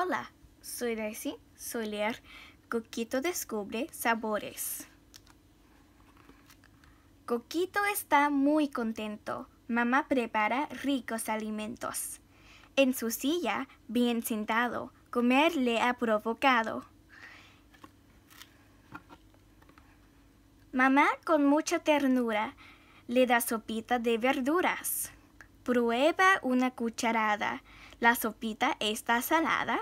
Hola, soy Daisy Lear. Coquito descubre sabores. Coquito está muy contento. Mamá prepara ricos alimentos. En su silla, bien sentado, comer le ha provocado. Mamá con mucha ternura le da sopita de verduras. Prueba una cucharada. La sopita está salada.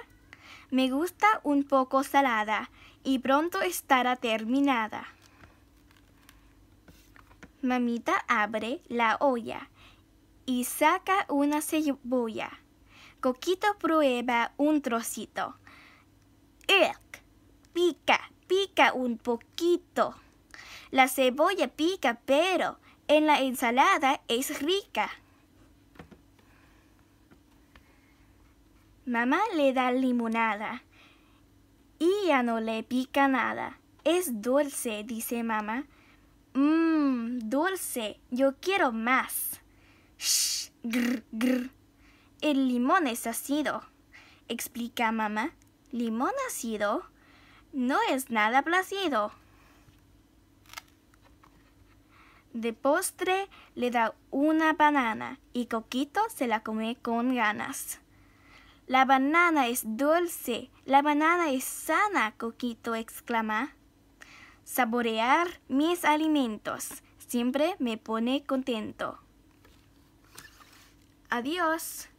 Me gusta un poco salada y pronto estará terminada. Mamita abre la olla y saca una cebolla. Coquito prueba un trocito. ¡Ugh! Pica, pica un poquito. La cebolla pica, pero en la ensalada es rica. Mamá le da limonada y ya no le pica nada. Es dulce, dice mamá. Mmm, dulce, yo quiero más. Shh, grr, grr. El limón es ácido, explica mamá. Limón ácido no es nada placido. De postre le da una banana y Coquito se la come con ganas. La banana es dulce, la banana es sana, Coquito exclama. Saborear mis alimentos siempre me pone contento. Adiós.